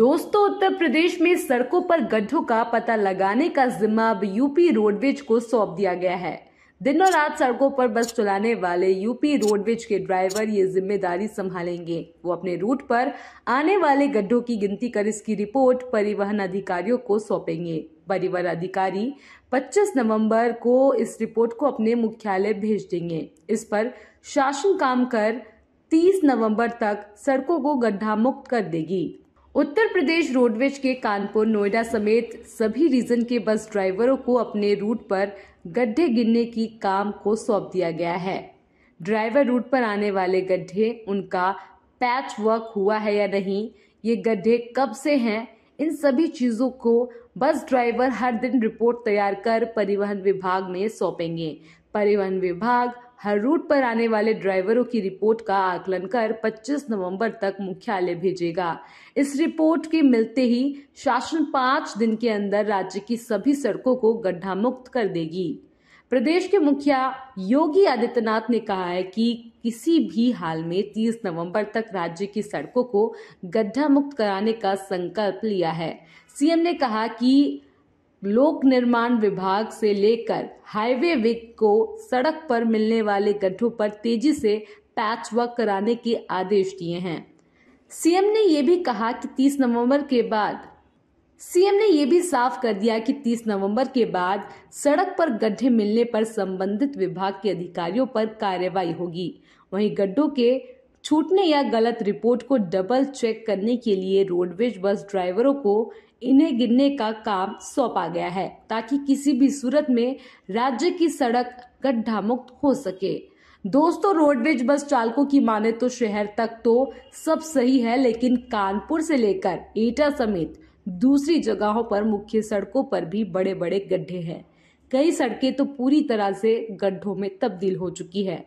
दोस्तों उत्तर प्रदेश में सड़कों पर गड्ढों का पता लगाने का जिम्मा अब यूपी रोडवेज को सौंप दिया गया है दिन और रात सड़कों पर बस चलाने वाले यूपी रोडवेज के ड्राइवर ये जिम्मेदारी संभालेंगे वो अपने रूट पर आने वाले गड्ढों की गिनती कर इसकी रिपोर्ट परिवहन अधिकारियों को सौंपेंगे परिवहन अधिकारी 25 नवंबर को इस रिपोर्ट को अपने मुख्यालय भेज देंगे इस पर शासन काम कर 30 नवंबर तक सड़कों को गड्ढा मुक्त कर देगी उत्तर प्रदेश रोडवेज के कानपुर नोएडा समेत सभी रीजन के बस ड्राइवरों को अपने रूट पर गड्ढे गिनने की काम को सौंप दिया गया है ड्राइवर रूट पर आने वाले गड्ढे उनका पैच वर्क हुआ है या नहीं ये गड्ढे कब से हैं इन सभी चीज़ों को बस ड्राइवर हर दिन रिपोर्ट तैयार कर परिवहन विभाग में सौंपेंगे परिवहन विभाग हर रूट पर आने वाले ड्राइवरों की रिपोर्ट का आकलन कर 25 नवंबर तक मुख्यालय भेजेगा इस रिपोर्ट के मिलते ही शासन पांच दिन के अंदर राज्य की सभी सड़कों को गड्ढा मुक्त कर देगी प्रदेश के मुखिया योगी आदित्यनाथ ने कहा है कि किसी भी हाल में 30 नवंबर तक राज्य की सड़कों को गड्ढा मुक्त कराने का संकल्प लिया है सीएम ने कहा कि लोक निर्माण विभाग से लेकर हाईवे विक को सड़क पर मिलने वाले गड्ढों पर तेजी से पैच वर्क कराने के आदेश दिए हैं सीएम ने यह भी कहा कि 30 नवंबर के बाद सीएम ने यह भी साफ कर दिया कि 30 नवंबर के बाद सड़क पर गड्ढे मिलने पर संबंधित विभाग के अधिकारियों पर कार्रवाई होगी वहीं गड्ढों के छूटने या गलत रिपोर्ट को डबल चेक करने के लिए रोडवेज बस ड्राइवरों को इन्हें गिनने का काम सौंपा गया है ताकि किसी भी सूरत में राज्य की सड़क गड्ढा मुक्त हो सके दोस्तों रोडवेज बस चालकों की माने तो शहर तक तो सब सही है लेकिन कानपुर से लेकर एटा समेत दूसरी जगहों पर मुख्य सड़कों पर भी बड़े बड़े गड्ढे हैं कई सड़कें तो पूरी तरह से गड्ढों में तब्दील हो चुकी है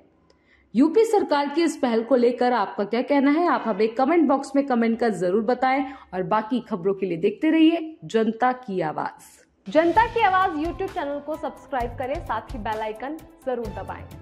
यूपी सरकार की इस पहल को लेकर आपका क्या कहना है आप हमें कमेंट बॉक्स में कमेंट कर जरूर बताएं और बाकी खबरों के लिए देखते रहिए जनता की आवाज जनता की आवाज यूट्यूब चैनल को सब्सक्राइब करें साथ ही बेल आइकन जरूर दबाएं